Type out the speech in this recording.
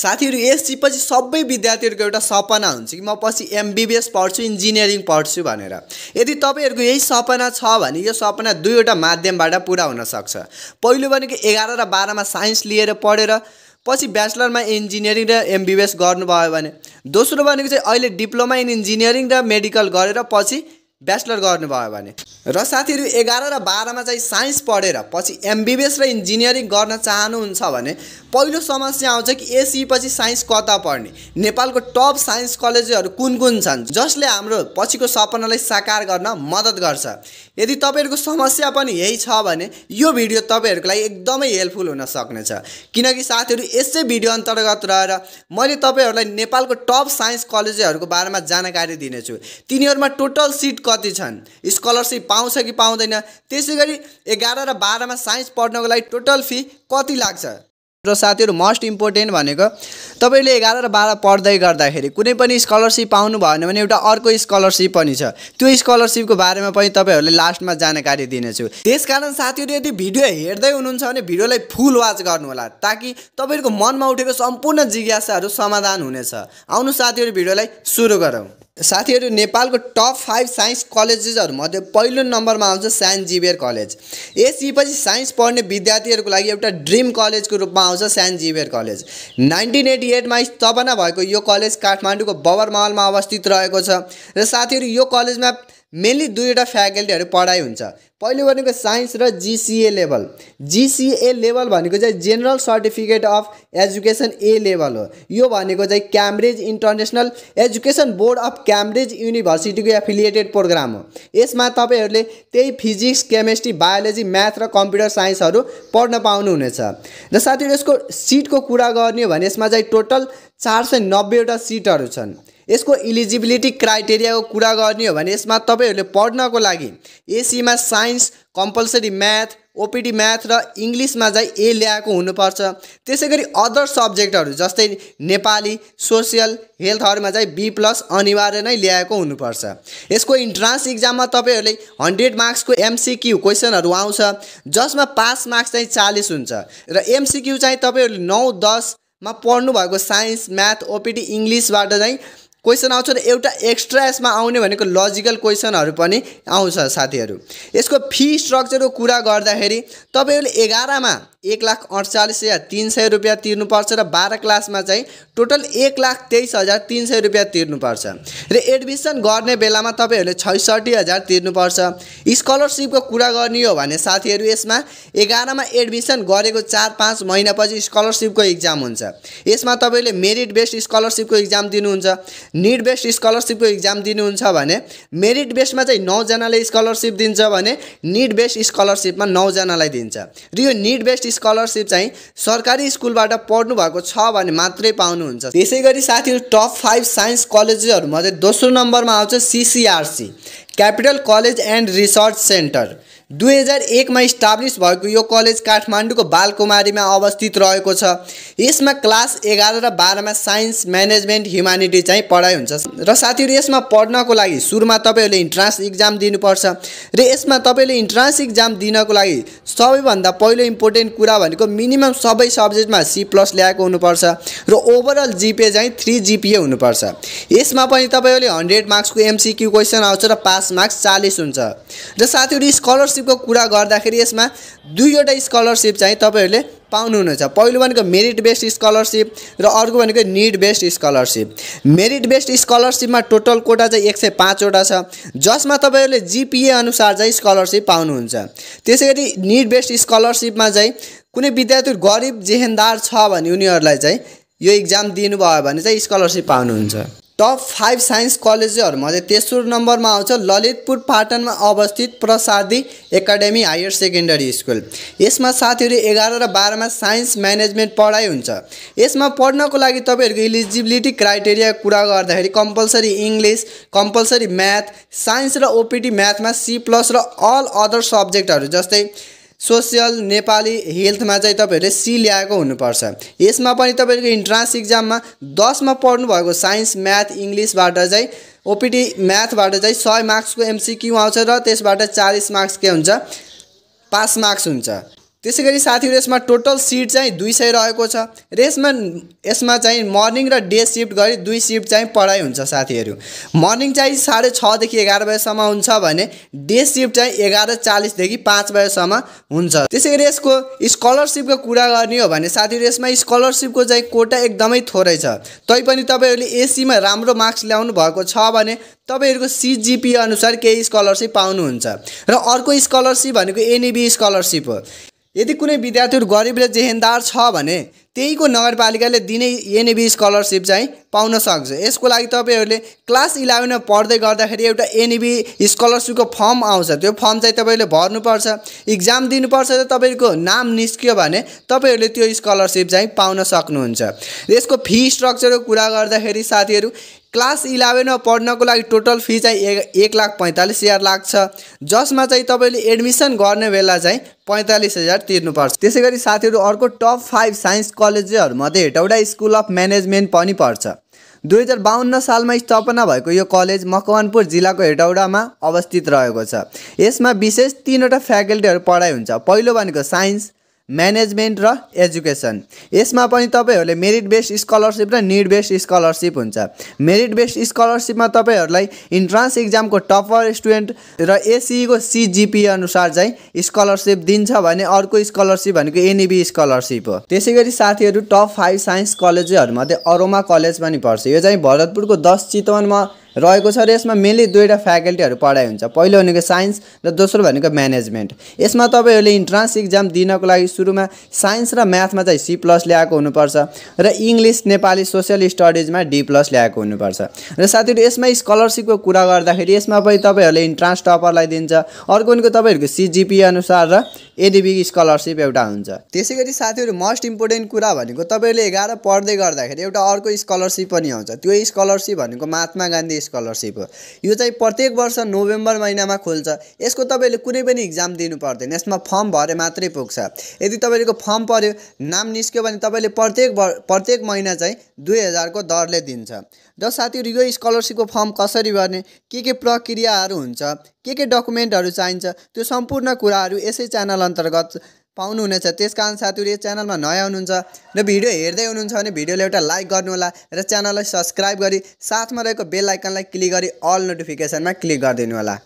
साथीहरू यस चिजपछि सबै विद्यार्थीहरूको एउटा सपना हुन्छ कि म पछि एमबिबिएस पढ्छु इन्जिनियरिङ पढ्छु भनेर यदि तपाईँहरूको यही सपना छ भने यो सपना दुईवटा माध्यमबाट पुरा हुनसक्छ पहिलो भनेको एघार र बाह्रमा साइन्स लिएर पढेर पछि ब्याचलरमा इन्जिनियरिङ र एमबिबिएस गर्नुभयो भने दोस्रो भनेको चाहिँ अहिले डिप्लोमा इन इन्जिनियरिङ र मेडिकल गरेर पछि ब्याचलर गर्नुभयो भने र साथीहरू एघार र बाह्रमा चाहिँ साइन्स पढेर पछि एमबिबिएस र इन्जिनियरिङ गर्न चाहनुहुन्छ भने पहिलो समस्या आउँछ कि एसी e पछि साइन्स कता पढ्ने नेपालको टप साइन्स कलेजहरू कुन कुन छन् जसले हाम्रो पछिको सपनालाई साकार गर्न मद्दत गर्छ यदि तपाईँहरूको समस्या पनि यही छ भने यो भिडियो तपाईँहरूको लागि एकदमै हेल्पफुल हुन सक्नेछ किनकि साथीहरू यसै भिडियो अन्तर्गत रहेर मैले तपाईँहरूलाई नेपालको टप साइन्स कलेजहरूको बारेमा जानकारी दिनेछु तिनीहरूमा टोटल सिट कति छन् स्कलरसिप पाउँछ कि पाउँदैन त्यसै गरी एघार र बाह्रमा साइन्स पढ्नको लागि टोटल फी कति लाग्छ र साथीहरू मोस्ट इम्पोर्टेन्ट भनेको तपाईँले एघार र बाह्र पढ्दै गर्दाखेरि कुनै पनि स्कलरसिप पाउनु भएन भने एउटा अर्को स्कलरसिप पनि छ त्यो स्कलरसिपको बारेमा पनि तपाईँहरूले लास्टमा जानकारी दिनेछु त्यसकारण साथीहरू यदि भिडियो हेर्दै हुनुहुन्छ भने भिडियोलाई फुल वाच गर्नुहोला ताकि तपाईँहरूको मनमा उठेको सम्पूर्ण जिज्ञासाहरू समाधान हुनेछ आउनु साथीहरू भिडियोलाई सुरु गरौँ साथीहरू नेपालको टप फाइभ साइन्स कलेजेसहरूमध्ये पहिलो नम्बरमा आउँछ सेन्ट जिबियर कलेज यसपछि साइन्स पढ्ने विद्यार्थीहरूको लागि एउटा ड्रिम कलेजको रूपमा आउँछ सेन्ट जिबियर कलेज नाइन्टिन एटी एटमा स्थापना भएको यो कलेज काठमाडौँको बबरमहलमा अवस्थित रहेको छ र साथीहरू यो कलेजमा मेनली दुईवटा फ्याकल्टीहरू पढाइ हुन्छ पहिलो भनेको साइन्स र जिसिए लेभल जिसिए लेभल भनेको चाहिँ general certificate of education A level हो यो भनेको चाहिँ Cambridge international education board of Cambridge युनिभर्सिटीको एफिलिएटेड प्रोग्राम हो यसमा तपाईँहरूले त्यही फिजिक्स केमेस्ट्री बायोलोजी म्याथ र कम्प्युटर साइन्सहरू पढ्न पाउनुहुनेछ र साथीहरू यसको सिटको कुरा गर्ने हो भने यसमा चाहिँ टोटल चार सय नब्बेवटा सिटहरू छन् यसको इलिजिबिलिटी क्राइटेरियाको कुरा गर्ने हो भने यसमा तपाईँहरूले पढ्नको लागि एसीमा science compulsory math OPT math र इङ्ग्लिसमा चाहिँ ए ल्याएको हुनुपर्छ त्यसै गरी अदर सब्जेक्टहरू जस्तै नेपाली सोसियल हेल्थहरूमा चाहिँ बी प्लस अनिवार्य नै ल्याएको हुनुपर्छ यसको इन्ट्रान्स इक्जाममा तपाईँहरूले हन्ड्रेड मार्क्सको एमसिक्यू क्वेसनहरू आउँछ जसमा पास मार्क्स चाहिँ चालिस हुन्छ र एमसिक्यू चाहिँ तपाईँहरूले नौ दसमा पढ्नुभएको साइन्स म्याथ ओपिडी इङ्ग्लिसबाट चाहिँ क्वेसन आउँछ र एउटा एक्स्ट्रा यसमा आउने भनेको लजिकल क्वेसनहरू पनि आउँछ साथीहरू यसको फी स्ट्रक्चरको कुरा गर्दाखेरि तपाईँहरूले एघारमा एक लाख अडचालिस हजार तिन सय रुपियाँ तिर्नुपर्छ र बाह्र क्लासमा चाहिँ टोटल एक लाख तेइस हजार तिन सय रुपियाँ तिर्नुपर्छ र एडमिसन गर्ने बेलामा तपाईँहरूले छैसठी हजार तिर्नुपर्छ स्कलरसिपको कुरा गर्ने हो भने साथीहरू यसमा एघारमा एडमिसन गरेको चार पाँच महिनापछि स्कलरसिपको इक्जाम हुन्छ यसमा तपाईँले मेरिट बेस्ड स्कलरसिपको इक्जाम दिनुहुन्छ निड बेस्ड स्कलरसिपको इक्जाम दिनुहुन्छ भने मेरिट बेस्डमा चाहिँ नौजनाले स्कलरसिप दिन्छ भने निड बेस्ड स्कलरसिपमा नौजनालाई दिन्छ र यो निड बेस्ड स्कलरसिप चाहिँ सरकारी स्कुलबाट पढ्नु भएको छ भने मात्रै पाउनुहुन्छ त्यसै गरी साथीहरू टप फाइभ साइन्स कलेजहरूमध्ये दोस्रो नम्बरमा आउँछ CCRC capital college and research centre दुई हजार एकमा इस्टाब्लिस भएको यो कलेज काठमाडौँको बालकुमारीमा अवस्थित रहेको छ यसमा क्लास एघार र बाह्रमा साइन्स म्यानेजमेन्ट ह्युमानिटी चाहिँ पढाइ हुन्छ र साथीहरू यसमा पढ्नको लागि सुरुमा तपाईँहरूले इन्ट्रान्स इक्जाम दिनुपर्छ र यसमा तपाईँले इन्ट्रान्स इक्जाम दिनको लागि सबैभन्दा पहिलो इम्पोर्टेन्ट कुरा भनेको मिनिमम सबै सब्जेक्टमा सी प्लस ल्याएको हुनुपर्छ र ओभरअल जिपिए चाहिँ थ्री जिपिए हुनुपर्छ यसमा पनि तपाईँहरूले हन्ड्रेड मार्क्सको एमसिक्यू क्वेसन आउँछ र पास मार्क्स चालिस हुन्छ र साथीहरू स्कलरसिप स्कलरसिपको कुरा गर्दाखेरि यसमा दुईवटा स्कलरसिप चाहिँ तपाईँहरूले पाउनुहुनेछ पहिलो भनेको मेरिट बेस्ड स्कलरसिप र अर्को भनेको need based scholarship merit based स्कलरसिपमा टोटल कोटा चाहिँ एक सय पाँचवटा छ जसमा तपाईँहरूले जिपिए अनुसार चाहिँ स्कलरसिप पाउनुहुन्छ त्यसै गरी निड बेस्ड स्कलरसिपमा चाहिँ कुनै विद्यार्थी गरिब जेहेन्दार छ भने उनीहरूलाई चाहिँ यो इक्जाम दिनुभयो भने चाहिँ स्कलरसिप पाउनुहुन्छ टप फाइभ साइन्स कलेजहरूमध्ये तेस्रो नम्बरमा आउँछ ललितपुर पाटनमा अवस्थित प्रसादी एकाडेमी हायर सेकेन्डरी स्कुल यसमा साथीहरू एघार र बाह्रमा साइन्स म्यानेजमेन्ट पढाइ हुन्छ यसमा पढ्नको लागि तपाईँहरूको इलिजिबिलिटी क्राइटेरिया कुरा गर्दाखेरि compulsory English compulsory math science र ओपिटी म्याथमा सी प्लस र अल अदर सब्जेक्टहरू जस्तै सोसियल नेपाली हेल्थमा चाहिँ तपाईँहरूले सी ल्याएको हुनुपर्छ यसमा पनि तपाईँहरूको इन्ट्रान्स इक्जाममा दसमा पढ्नुभएको साइन्स म्याथ इङ्ग्लिसबाट चाहिँ ओपिटी म्याथबाट चाहिँ सय मार्क्सको एमसिक्यू आउँछ र त्यसबाट चालिस मार्क्स के हुन्छ पास मार्क्स हुन्छ त्यसै गरी साथीहरू यसमा टोटल सिट चाहिँ दुई सय रहेको छ र यसमा यसमा चाहिँ मर्निङ र डे सिफ्ट गरी दुई सिफ्ट चाहिँ पढाइ हुन्छ साथीहरू मर्निङ चाहिँ साढे छदेखि एघार बजेसम्म हुन्छ भने डे सिफ्ट चाहिँ एघार चालिसदेखि पाँच बजेसम्म हुन्छ त्यसै गरी यसको स्कलरसिपको कुरा गर्ने हो भने साथीहरू यसमा स्कलरसिपको चाहिँ कोटा एकदमै थोरै छ तैपनि तपाईँहरूले एसीमा राम्रो मार्क्स ल्याउनु भएको छ भने तपाईँहरूको सिजिपी अनुसार केही स्कलरसिप पाउनुहुन्छ र अर्को स्कलरसिप भनेको एनइबी स्कलरसिप e हो यदि कुनै विद्यार्थीहरू गरिब र जेहेन्दार छ भने त्यहीको नगरपालिकाले दिने एनएबी स्कलरसिप चाहिँ पाउन सक्छ यसको लागि तपाईँहरूले क्लास इलेभेनमा पढ्दै गर्दाखेरि एउटा एनएबी स्कलरसिपको फर्म आउँछ त्यो फर्म चाहिँ तपाईँले भर्नुपर्छ इक्जाम दिनुपर्छ र तपाईँको नाम निस्क्यो भने तपाईँहरूले त्यो स्कलरसिप चाहिँ पाउन सक्नुहुन्छ यसको फी स्ट्रक्चरको कुरा गर्दाखेरि साथीहरू क्लास इलेभेनमा पढ्नको लागि टोटल फी चाहिँ एक लाख पैँतालिस हजार लाग्छ जसमा चाहिँ तपाईँले एडमिसन गर्ने बेला चाहिँ पैँतालिस हजार तिर्नुपर्छ त्यसै गरी साथीहरू अर्को टप फाइभ साइन्स कलेजहरूमध्ये हेटौडा स्कुल अफ म्यानेजमेन्ट पनि पर्छ दुई हजार बाहन्न सालमा स्थापना भएको यो कलेज मकवानपुर जिल्लाको हेटौडामा अवस्थित रहेको छ यसमा विशेष तिनवटा फ्याकल्टीहरू पढाइ हुन्छ पहिलो भनेको साइन्स म्यानेजमेन्ट र एजुकेसन यसमा पनि तपाईँहरूले मेरिट बेस्ड स्कलरसिप र निड बेस्ड स्कलरसिप हुन्छ मेरिट बेस्ड स्कलरसिपमा तपाईँहरूलाई इन्ट्रान्स इक्जामको टपर स्टुडेन्ट र एसिईको e सिजिपी e अनुसार चाहिँ स्कलरसिप दिन्छ भने अर्को स्कलरसिप भनेको एनइबी स्कलरसिप e हो त्यसै गरी साथीहरू टप फाइभ साइन्स कलेजहरूमध्ये अरोमा कलेज पनि पर्छ यो चाहिँ भरतपुरको दस चितवनमा रहेको छ र यसमा मेनली दुईवटा फ्याकल्टीहरू पढाइ हुन्छ पहिलो भनेको साइन्स र दोस्रो भनेको म्यानेजमेन्ट यसमा तपाईँहरूले इन्ट्रान्स इक्जाम दिनको लागि सुरुमा साइन्स र म्याथमा चाहिँ सी प्लस ल्याएको हुनुपर्छ र इङ्ग्लिस नेपाली सोसियल स्टडिजमा डी प्लस ल्याएको हुनुपर्छ र साथीहरू यसमा स्कलरसिपको कुरा गर्दाखेरि यसमा पनि तपाईँहरूले इन्ट्रान्स टपरलाई दिन्छ अर्को भनेको तपाईँहरूको सिजिपी अनुसार र एडिबी स्कलरसिप एउटा हुन्छ त्यसै गरी साथीहरू मोस्ट इम्पोर्टेन्ट कुरा भनेको तपाईँहरूले एघार पढ्दै गर्दाखेरि एउटा अर्को स्कलरसिप पनि आउँछ त्यो स्कलरसिप भनेको महात्मा गान्धी स्कलरसिप हो यो चाहिँ प्रत्येक वर्ष नोभेम्बर महिनामा खोल्छ यसको तपाईँले कुनै पनि इक्जाम दिनु पर्दैन यसमा फर्म भरे मात्रै पुग्छ यदि तपाईँको फर्म पऱ्यो नाम निस्क्यो भने तपाईँले प्रत्येक प्रत्येक महिना चाहिँ दुई हजारको दरले दिन्छ जस साथीहरू यो स्कलरसिपको फर्म कसरी भर्ने के के प्रक्रियाहरू हुन्छ के के डकुमेन्टहरू चाहिन्छ त्यो सम्पूर्ण कुराहरू यसै च्यानल अन्तर्गत पाउनुहुनेछ त्यस कारण साथीहरू यस च्यानलमा नयाँ हुनुहुन्छ र भिडियो हेर्दै हुनुहुन्छ भने भिडियोलाई एउटा लाइक गर्नुहोला र च्यानललाई सब्सक्राइब गरी साथमा रहेको बेल आइकनलाई क्लिक गरी अल नोटिफिकेसनमा क्लिक गरिदिनु होला